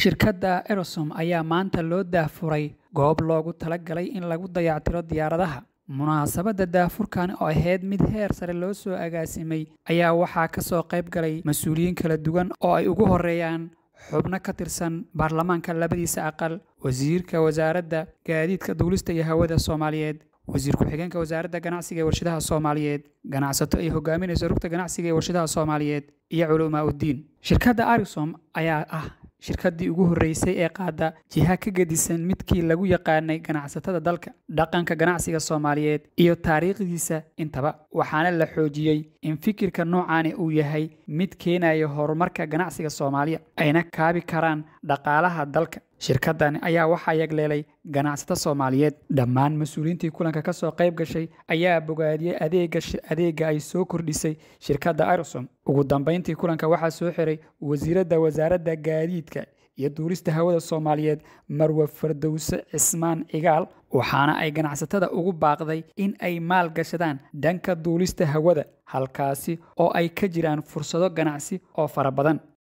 shirkadda erosom ayaa maanta loo daafuray goob loogu talagalay in lagu dayactiro diyaaradaha munaasabadda daafurkan oo ahayd mid heer sare loo soo agaasimay ayaa waxaa ka soo qayb galay mas-uuliyiin kala duwan oo ay ugu horreeyaan xubno ka tirsan baarlamaanka labadiisa aqal wasiirka wasaaradda gaadiidka duulista iyo hawada soomaaliyeed wasiir ku-xigeenka wasaaradda ganacsiga ee warshadaha soomaaliyeed ganacsato ay hogaaminaysa rugta ganacsiga ee warshadaha soomaaliyeed iyo culumaa uddiin shirkadda arisom ayaa ah shirkaddii ugu horreysay ee qaada jiha ka gedisan midkii lagu yaqaanay ganacsatada dalka dhaqanka ganacsiga soomaaliyeed iyo taariikhdiisa intaba waxaana la xoojiyey in fikirka noocaani uu yahay mid keenaya horumarka ganacsiga soomaaliya ayna kaabi karaan dhaqaalaha dalka shirkaddan ayaa waxaa yagleelay ganacsato soomaaliyeed dhammaan mas-uuliyiintii kulanka ka soo qayb gashay ayaa bogaadiyey adeega ay soo kordhisay shirkadda arisom ugu dambayntii kulanka waxaa soo xiray wasiiradda wasaaradda gaadiidka iyo duulista hawada soomaaliyeed marwe fardowse cismaan cigaal waxaana ay ganacsatada ugu baaqday in ay maal gashadaan dhanka duulista hawada halkaasi oo ay ka jiraan fursado ganacsi oo fara badan